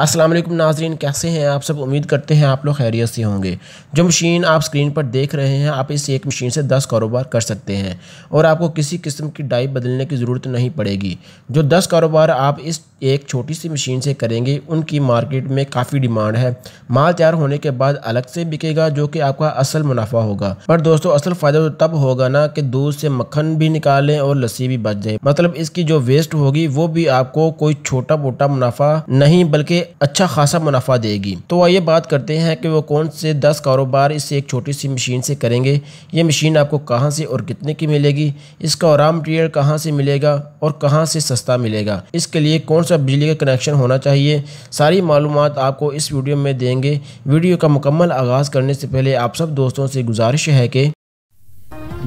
अस्सलाम वालेकुम नाजरीन कैसे हैं आप सब उम्मीद करते हैं आप लोग खैरियत से होंगे जो मशीन आप स्क्रीन पर देख रहे हैं आप इस एक मशीन से 10 कारोबार कर सकते हैं और आपको किसी किस्म की डाई बदलने की ज़रूरत नहीं पड़ेगी जो 10 कारोबार आप इस एक छोटी सी मशीन से करेंगे उनकी मार्केट में काफ़ी डिमांड है माल तैयार होने के बाद अलग से बिकेगा जो कि आपका असल मुनाफा होगा पर दोस्तों असल फ़ायदा तो तब होगा ना कि दूध से मक्खन भी निकालें और लस्सी भी बच जाए मतलब इसकी जो वेस्ट होगी वो भी आपको कोई छोटा मोटा मुनाफा नहीं बल्कि अच्छा खासा मुनाफा देगी तो आइए बात करते हैं कि वो कौन से दस कारोबार इस एक छोटी सी मशीन से करेंगे ये मशीन आपको कहाँ से और कितने की मिलेगी इसका रॉ मटेरियल कहाँ से मिलेगा और कहाँ से सस्ता मिलेगा इसके लिए कौन सा बिजली का कनेक्शन होना चाहिए सारी मालूम आपको इस वीडियो में देंगे वीडियो का मुकम्मल आगाज़ करने से पहले आप सब दोस्तों से गुजारिश है कि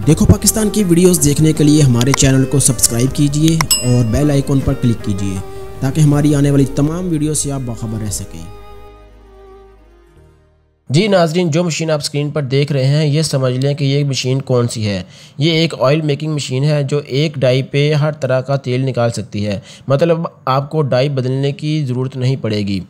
देखो पाकिस्तान की वीडियोस देखने के लिए हमारे चैनल को सब्सक्राइब कीजिए और बेल आइकॉन पर क्लिक कीजिए ताकि हमारी आने वाली तमाम वीडियो से आप बाखबर रह सकें जी नाजरीन जो मशीन आप स्क्रीन पर देख रहे हैं ये समझ लें कि ये मशीन कौन सी है ये एक ऑयल मेकिंग मशीन है जो एक डाई पे हर तरह का तेल निकाल सकती है मतलब आपको डाई बदलने की ज़रूरत नहीं पड़ेगी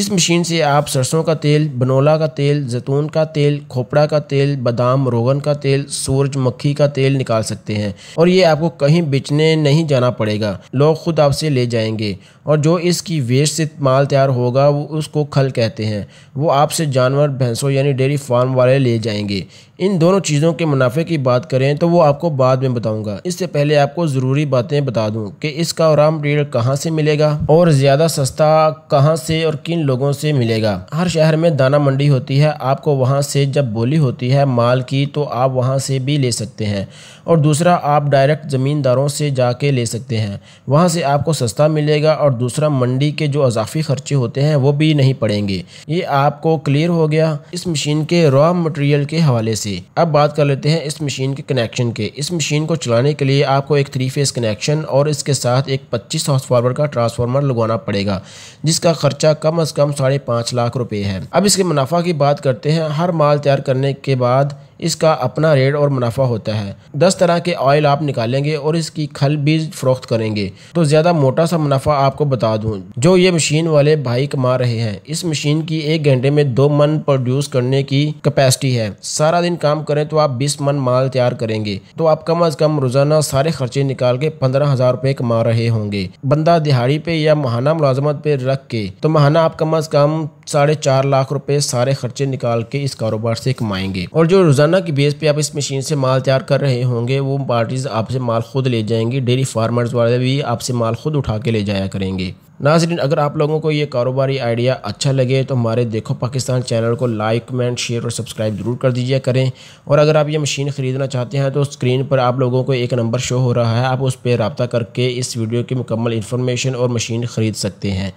इस मशीन से आप सरसों का तेल बनोला का तेल जैतून का तेल खोपड़ा का तेल बादाम रोगन का तेल सूरजमक्खी का तेल निकाल सकते हैं और ये आपको कहीं बेचने नहीं जाना पड़ेगा लोग खुद आपसे ले जाएंगे और जो इसकी वेस्ट से माल तैयार होगा वो उसको खल कहते हैं वो आपसे जानवर भैंसों यानी डेयरी फार्म वाले ले जाएंगे इन दोनों चीज़ों के मुनाफे की बात करें तो वो आपको बाद में बताऊंगा इससे पहले आपको ज़रूरी बातें बता दूं कि इसका रॉ मटेरियल कहाँ से मिलेगा और ज़्यादा सस्ता कहाँ से और किन लोगों से मिलेगा हर शहर में दाना मंडी होती है आपको वहाँ से जब बोली होती है माल की तो आप वहाँ से भी ले सकते हैं और दूसरा आप डायरेक्ट ज़मींदारों से जाके ले सकते हैं वहाँ से आपको सस्ता मिलेगा और दूसरा मंडी के जो अजाफी खर्चे होते हैं वो भी नहीं पड़ेंगे ये आपको क्लियर हो गया इस मशीन के रॉ मटेरियल के हवाले से अब बात कर लेते हैं इस मशीन के कनेक्शन के इस मशीन को चलाने के लिए आपको एक थ्री फेस कनेक्शन और इसके साथ एक पच्चीस हॉर्स पावर का ट्रांसफार्मर लगवाना पड़ेगा जिसका खर्चा कम अज़ कम साढ़े पाँच लाख रुपये है अब इसके मुनाफा की बात करते हैं हर माल तैयार करने के बाद इसका अपना रेट और मुनाफा होता है दस तरह के ऑयल आप निकालेंगे और इसकी खल भी फरोख्त करेंगे तो ज़्यादा मोटा सा मुनाफा आपको बता दूं जो ये मशीन वाले भाई कमा रहे हैं इस मशीन की एक घंटे में दो मन प्रोड्यूस करने की कैपेसिटी है सारा दिन काम करें तो आप बीस मन माल तैयार करेंगे तो आप कम अज़ कम रोज़ाना सारे खर्चे निकाल के पंद्रह हज़ार रुपये कमा रहे होंगे बंदा दिहाड़ी पे या महाना मुलाजमत पे रख के तो महाना आप कम अज़ कम साढ़े चार लाख रुपए सारे खर्चे निकाल के इस कारोबार से कमाएंगे और जो रोज़ाना रोज़ाना की बेस पे आप इस मशीन से माल तैयार कर रहे होंगे वो पार्टीज़ आपसे माल खुद ले जाएंगी डेयरी फार्मर्स वाले भी आपसे माल खुद उठा के ले जाया करेंगे नाजरीन अगर आप लोगों को ये कारोबारी आइडिया अच्छा लगे तो हमारे देखो पाकिस्तान चैनल को लाइक कमेंट शेयर और सब्सक्राइब ज़रूर कर दीजिए करें और अगर आप ये मशीन ख़रीदना चाहते हैं तो स्क्रीन पर आप लोगों को एक नंबर शो हो रहा है आप उस पर रबता करके इस वीडियो की मुकम्मल इन्फॉर्मेशन और मशीन ख़रीद सकते हैं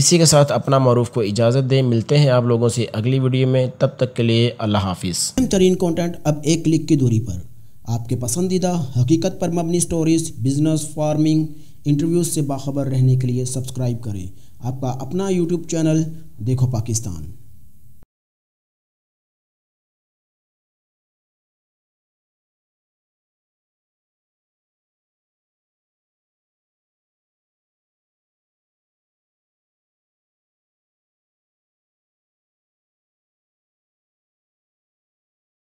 इसी के साथ अपना मरूफ को इजाज़त दें मिलते हैं आप लोगों से अगली वीडियो में तब तक के लिए अल्लाह हाफिज़ तरीन कॉन्टेंट अब एक क्लिक की दूरी पर आपके पसंदीदा हकीकत पर मबनी स्टोरीज बिजनेस फार्मिंग इंटरव्यूज़ से बाखबर रहने के लिए सब्सक्राइब करें आपका अपना यूट्यूब चैनल देखो पाकिस्तान